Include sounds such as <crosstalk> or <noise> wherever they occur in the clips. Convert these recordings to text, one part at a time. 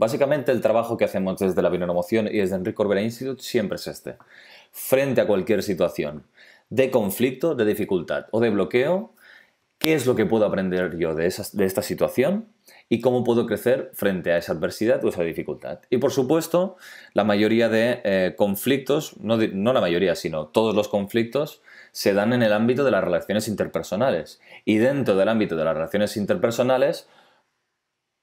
Básicamente el trabajo que hacemos desde la Emoción y desde Enrique Corbera Institute siempre es este. Frente a cualquier situación de conflicto, de dificultad o de bloqueo, ¿qué es lo que puedo aprender yo de, esta situación? y cómo puedo crecer frente a esa adversidad o esa dificultad. Y por supuesto, la mayoría de eh, conflictos, no, la mayoría, sino todos los conflictos, se dan en el ámbito de las relaciones interpersonales. Y dentro del ámbito de las relaciones interpersonales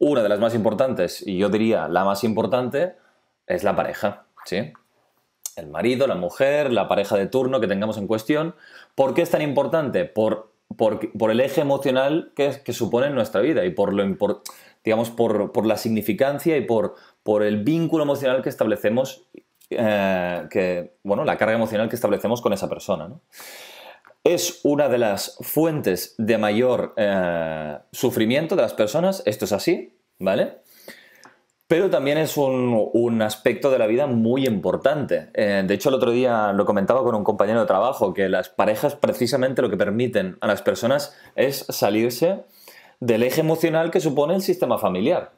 una de las más importantes, y yo diría la más importante, es la pareja, ¿sí? El marido, la mujer, la pareja de turno que tengamos en cuestión. ¿Por qué es tan importante? Por, por, el eje emocional que, que, supone nuestra vida y por, lo, digamos, por, la significancia y por, por el vínculo emocional que establecemos, eh, que, bueno, la carga emocional que establecemos con esa persona, ¿no? es una de las fuentes de mayor eh, sufrimiento de las personas, esto es así, ¿vale? Pero también es un, aspecto de la vida muy importante. Eh, de hecho, el otro día lo comentaba con un compañero de trabajo, que las parejas precisamente lo que permiten a las personas es salirse del eje emocional que supone el sistema familiar.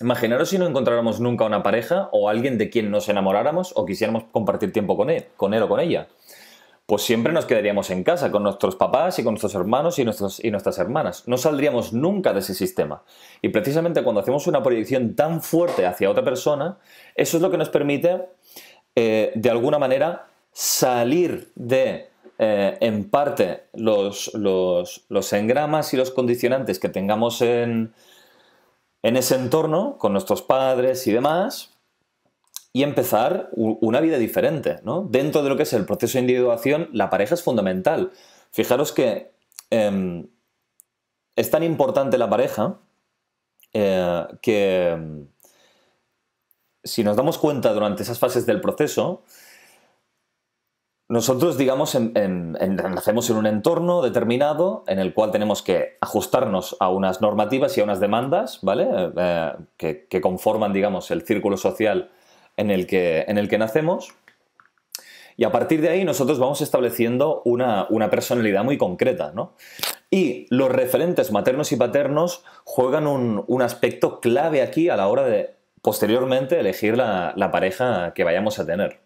Imaginaros si no encontráramos nunca una pareja o alguien de quien nos enamoráramos o quisiéramos compartir tiempo con él, con él o con ella pues siempre nos quedaríamos en casa con nuestros papás y con nuestros hermanos y, y nuestras hermanas. No saldríamos nunca de ese sistema. Y precisamente cuando hacemos una proyección tan fuerte hacia otra persona, eso es lo que nos permite, eh, de alguna manera, salir de, eh, en parte, los, engramas y los condicionantes que tengamos en, en ese entorno, con nuestros padres y demás, y empezar una vida diferente. Dentro de lo que es el proceso de individuación, la pareja es fundamental. Fijaros que em, es tan importante la pareja eh, que si nos damos cuenta durante esas fases del proceso, nosotros, digamos, nacemos en un entorno determinado en el cual tenemos que ajustarnos a unas normativas y a unas demandas, eh, eh, que, conforman, digamos, el círculo social en el que, en el que nacemos. Y a partir de ahí nosotros vamos estableciendo una, personalidad muy concreta, Y los referentes maternos y paternos juegan un, aspecto clave aquí a la hora de posteriormente elegir la, pareja que vayamos a tener.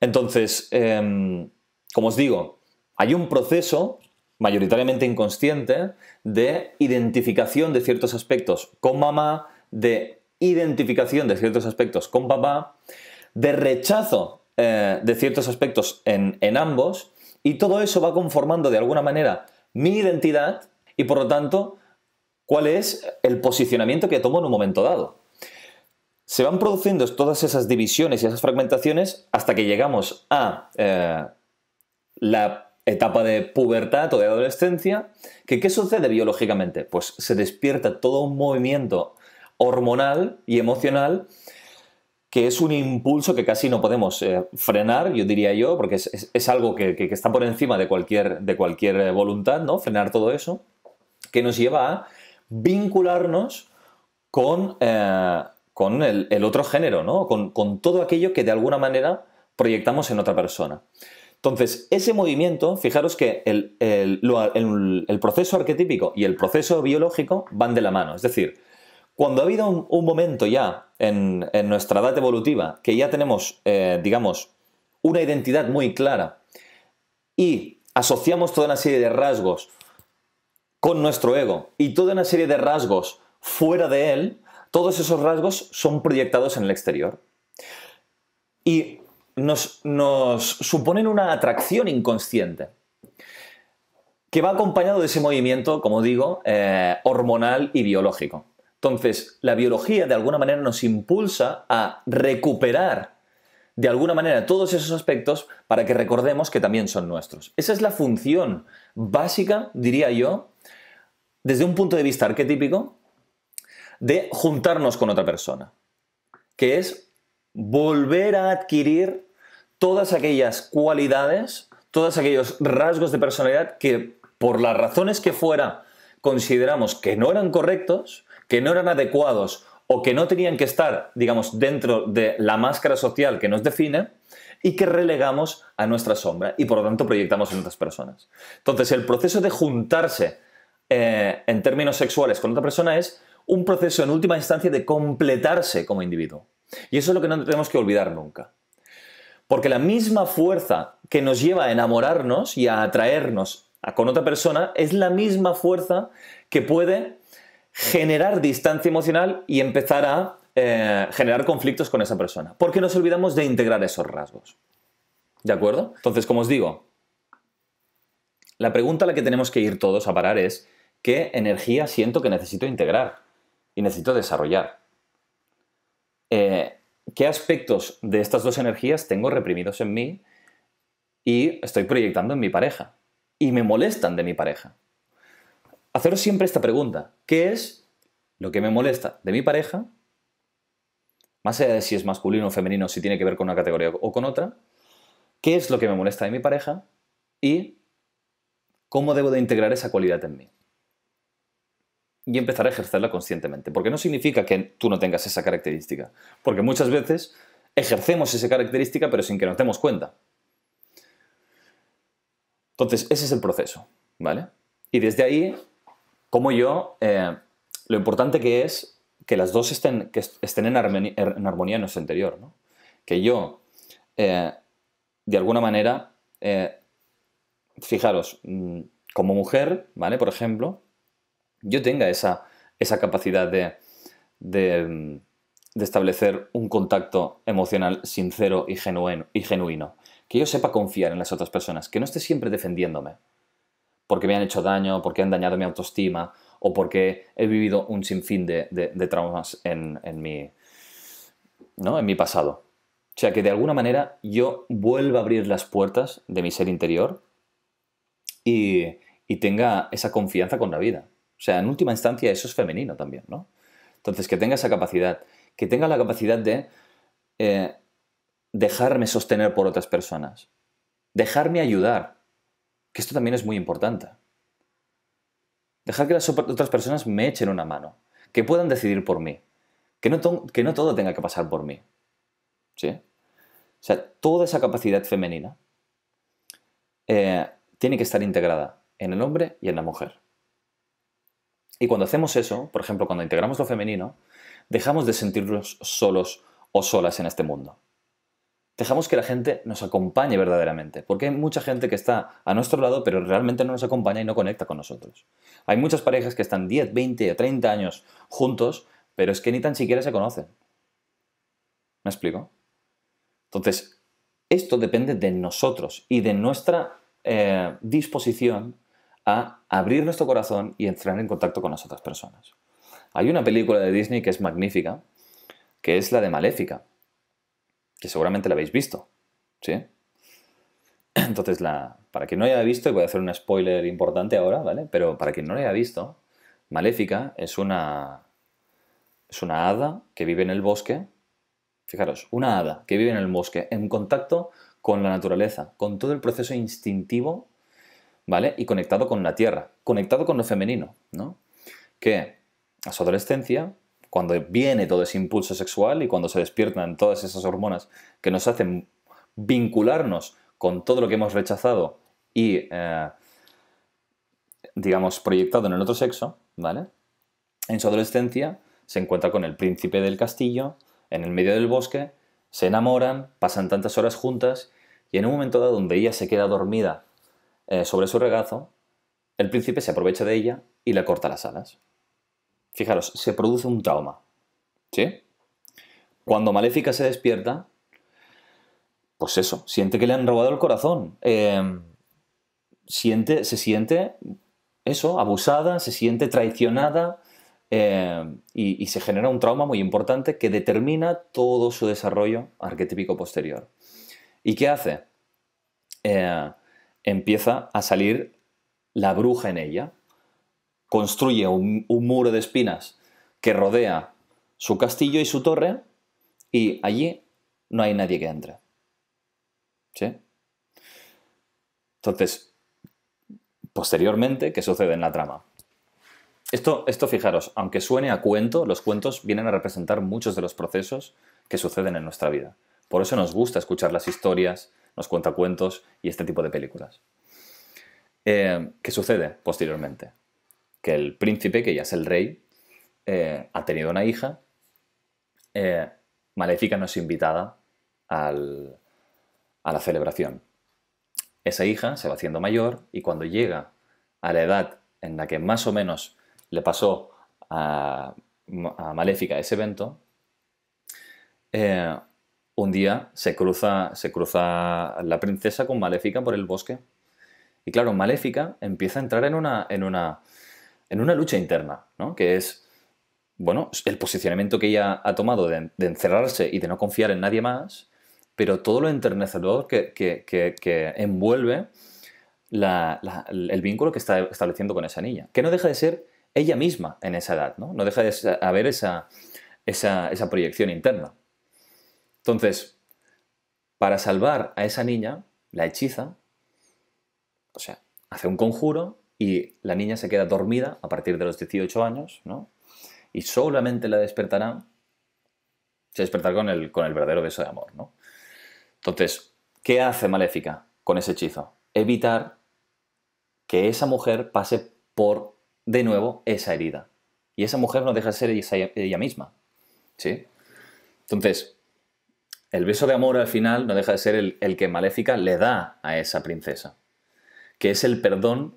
Entonces, em, como os digo, hay un proceso mayoritariamente inconsciente de identificación de ciertos aspectos con mamá, de identificación de ciertos aspectos con papá, de rechazo eh, de ciertos aspectos en, ambos, y todo eso va conformando de alguna manera mi identidad y por lo tanto cuál es el posicionamiento que tomo en un momento dado. Se van produciendo todas esas divisiones y esas fragmentaciones hasta que llegamos a eh, la etapa de pubertad o de adolescencia, que ¿qué sucede biológicamente? Pues se despierta todo un movimiento hormonal y emocional que es un impulso que casi no podemos eh, frenar, yo diría yo, porque es, algo que, está por encima de cualquier, de cualquier eh, voluntad, ¿no? Frenar todo eso, que nos lleva a vincularnos con, eh, el, otro género, Con, todo aquello que de alguna manera proyectamos en otra persona. Entonces, ese movimiento, fijaros que el, proceso arquetípico y el proceso biológico van de la mano. Es decir, cuando ha habido un, momento ya en, nuestra edad evolutiva que ya tenemos, eh, digamos, una identidad muy clara y asociamos toda una serie de rasgos con nuestro ego y toda una serie de rasgos fuera de él, todos esos rasgos son proyectados en el exterior. Y nos, suponen una atracción inconsciente que va acompañado de ese movimiento, como digo, eh, hormonal y biológico. Entonces, la biología de alguna manera nos impulsa a recuperar de alguna manera todos esos aspectos para que recordemos que también son nuestros. Esa es la función básica, diría yo, desde un punto de vista arquetípico, de juntarnos con otra persona, que es volver a adquirir todas aquellas cualidades, todos aquellos rasgos de personalidad que por las razones que fuera consideramos que no eran correctos, que no eran adecuados o que no tenían que estar, digamos, dentro de la máscara social que nos define y que relegamos a nuestra sombra y por lo tanto proyectamos en otras personas. Entonces, el proceso de juntarse eh, en términos sexuales con otra persona es un proceso en última instancia de completarse como individuo. Y eso es lo que no tenemos que olvidar nunca. Porque la misma fuerza que nos lleva a enamorarnos y a atraernos a con otra persona es la misma fuerza que puede generar distancia emocional y empezar a eh, generar conflictos con esa persona. Porque nos olvidamos de integrar esos rasgos. ¿De acuerdo? Entonces, como os digo, la pregunta a la que tenemos que ir todos a parar es, ¿qué energía siento que necesito integrar y necesito desarrollar? Eh, ¿Qué aspectos de estas dos energías tengo reprimidos en mí y estoy proyectando en mi pareja? Y me molestan de mi pareja haceros siempre esta pregunta. ¿Qué es lo que me molesta de mi pareja? Más allá de si es masculino o femenino, si tiene que ver con una categoría o con otra. ¿Qué es lo que me molesta de mi pareja? Y cómo debo de integrar esa cualidad en mí. Y empezar a ejercerla conscientemente. Porque no significa que tú no tengas esa característica. Porque muchas veces ejercemos esa característica pero sin que nos demos cuenta. Entonces, ese es el proceso, ¿vale? Y desde ahí como yo, eh, lo importante que es que las dos estén, que estén er, en, armonía, en, nuestro interior, Que yo, eh, de alguna manera, eh, fijaros, mm, como mujer, ¿vale? Por ejemplo, yo tenga esa, esa capacidad de, de, mm, establecer un contacto emocional sincero y genuino. Que yo sepa confiar en las otras personas, que no esté siempre defendiéndome, porque me han hecho daño, porque han dañado mi autoestima o porque he vivido un sinfín de, traumas en, en, mi, en mi pasado. O sea que de alguna manera yo vuelva a abrir las puertas de mi ser interior y, tenga esa confianza con la vida. O sea, en última instancia eso es femenino también, ¿no? Entonces, que tenga esa capacidad, que tenga la capacidad de eh, dejarme sostener por otras personas, dejarme ayudar, que esto también es muy importante. Dejar que las otras personas me echen una mano, que puedan decidir por mí, que no, que no todo tenga que pasar por mí. ¿Sí? O sea, toda esa capacidad femenina eh, tiene que estar integrada en el hombre y en la mujer. Y cuando hacemos eso, por ejemplo, cuando integramos lo femenino, dejamos de sentirnos solos o solas en este mundo dejamos que la gente nos acompañe verdaderamente, porque hay mucha gente que está a nuestro lado, pero realmente no nos acompaña y no conecta con nosotros. Hay muchas parejas que están 10, 20 o 30 años juntos, pero es que ni tan siquiera se conocen. ¿Me explico? Entonces, esto depende de nosotros y de nuestra eh, disposición a abrir nuestro corazón y entrar en contacto con las otras personas. Hay una película de Disney que es magnífica, que es la de Maléfica que seguramente la habéis visto. ¿sí? <clears throat> Entonces, la, para quien no haya visto, y voy a hacer un spoiler importante ahora, ¿vale? Pero para quien no lo haya visto, Maléfica es una, es una hada que vive en el bosque. Fijaros, una hada que vive en el bosque, en contacto con la naturaleza, con todo el proceso instintivo, ¿vale? Y conectado con la tierra, conectado con lo femenino, ¿no? Que a su adolescencia cuando viene todo ese impulso sexual y cuando se despiertan todas esas hormonas que nos hacen vincularnos con todo lo que hemos rechazado y, eh, digamos, proyectado en el otro sexo, ¿vale? En su adolescencia se encuentra con el príncipe del castillo, en el medio del bosque, se enamoran, pasan tantas horas juntas y en un momento dado donde ella se queda dormida eh, sobre su regazo, el príncipe se aprovecha de ella y le corta las alas. Fijaros, se produce un trauma. ¿Sí? Cuando Maléfica se despierta, pues eso, siente que le han robado el corazón. Em, siente, se siente eso, abusada, se siente traicionada em, y, se genera un trauma muy importante que determina todo su desarrollo arquetípico posterior. ¿Y qué hace? Eh, empieza a salir la bruja en ella, construye un, muro de espinas que rodea su castillo y su torre y allí no hay nadie que entre. Entonces, posteriormente, ¿qué sucede en la trama? Esto, esto, fijaros, aunque suene a cuento, los cuentos vienen a representar muchos de los procesos que suceden en nuestra vida. Por eso nos gusta escuchar las historias, nos cuentacuentos cuentos y este tipo de películas. Eh, ¿Qué sucede posteriormente? que el príncipe, que ya es el rey, eh, ha tenido una hija. Eh, maléfica no es invitada a la celebración. Esa hija se va haciendo mayor y cuando llega a la edad en la que más o menos le pasó a, Maléfica ese evento, eh, un día se cruza, se cruza la princesa con Maléfica por el bosque. Y claro, Maléfica empieza a entrar en una, en una en una lucha interna, ¿no? Que es, bueno, el posicionamiento que ella ha tomado de, encerrarse y de no confiar en nadie más, pero todo lo enternecedor que, que, envuelve el vínculo que está estableciendo con esa niña, que no deja de ser ella misma en esa edad, ¿no? No deja de haber esa, esa, esa proyección interna. Entonces, para salvar a esa niña, la hechiza, o sea, hace un conjuro y la niña se queda dormida a partir de los 18 años, ¿no? Y solamente la despertará, se despertará con el, con el verdadero beso de amor, ¿no? Entonces, ¿qué hace Maléfica con ese hechizo? Evitar que esa mujer pase por, de nuevo, esa herida. Y esa mujer no deja de ser e-, ella misma, ¿sí? Entonces, el beso de amor al final no deja de ser el, el que Maléfica le da a esa princesa, que es el perdón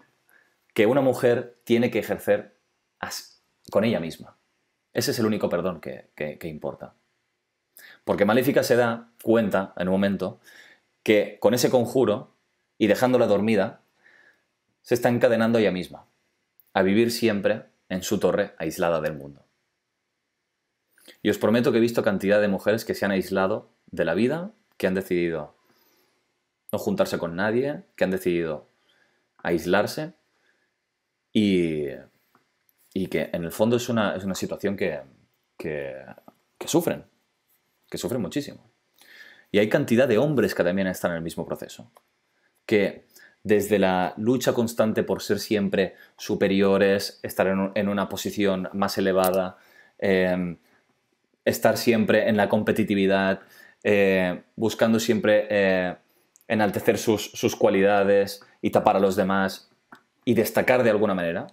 que una mujer tiene que ejercer con ella misma. Ese es el único perdón que, importa. Porque Maléfica se da cuenta en un momento que con ese conjuro y dejándola dormida, se está encadenando ella misma, a vivir siempre en su torre aislada del mundo. Y os prometo que he visto cantidad de mujeres que se han aislado de la vida, que han decidido no juntarse con nadie, que han decidido aislarse y, que en el fondo es una, situación que, sufren, que sufren muchísimo. Y hay cantidad de hombres que también están en el mismo proceso, que desde la lucha constante por ser siempre superiores, estar en, una posición más elevada, em, estar siempre en la competitividad, eh, buscando siempre eh, enaltecer sus, sus, cualidades y tapar a los demás y destacar de alguna manera,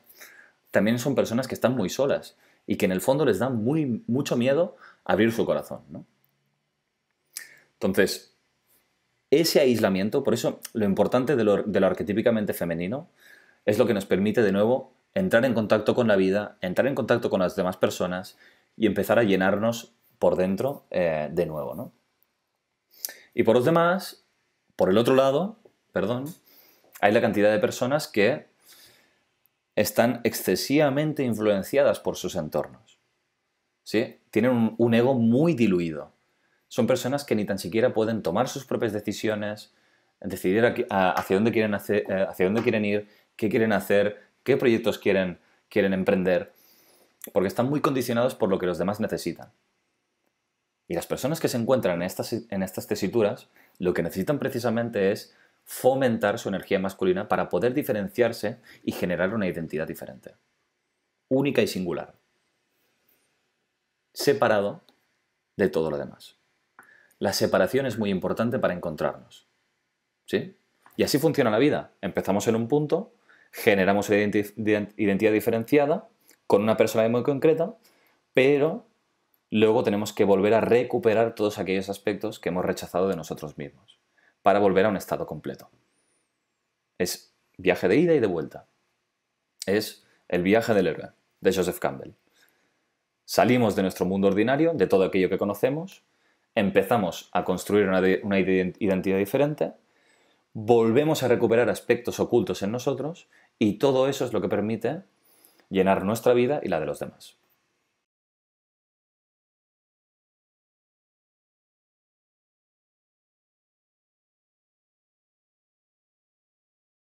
también son personas que están muy solas y que en el fondo les da muy, mucho miedo abrir su corazón. Entonces, ese aislamiento, por eso lo importante de lo, arquetípicamente femenino, es lo que nos permite de nuevo entrar en contacto con la vida, entrar en contacto con las demás personas y empezar a llenarnos por dentro eh, de nuevo. Y por los demás, por el otro lado, perdón, hay la cantidad de personas que están excesivamente influenciadas por sus entornos. ¿Sí? Tienen un, ego muy diluido. Son personas que ni tan siquiera pueden tomar sus propias decisiones, decidir hacia, dónde quieren eh, hacia dónde quieren ir, qué quieren hacer, qué proyectos quieren, quieren emprender, porque están muy condicionados por lo que los demás necesitan. Y las personas que se encuentran en estas, en estas tesituras, lo que necesitan precisamente es fomentar su energía masculina para poder diferenciarse y generar una identidad diferente, única y singular, separado de todo lo demás. La separación es muy importante para encontrarnos. ¿Sí? Y así funciona la vida. Empezamos en un punto, generamos una identidad diferenciada con una persona muy concreta, pero luego tenemos que volver a recuperar todos aquellos aspectos que hemos rechazado de nosotros mismos para volver a un estado completo. Es viaje de ida y de vuelta. Es el viaje del héroe, de Joseph Campbell. Salimos de nuestro mundo ordinario, de todo aquello que conocemos, empezamos a construir una, identidad diferente, volvemos a recuperar aspectos ocultos en nosotros y todo eso es lo que permite llenar nuestra vida y la de los demás.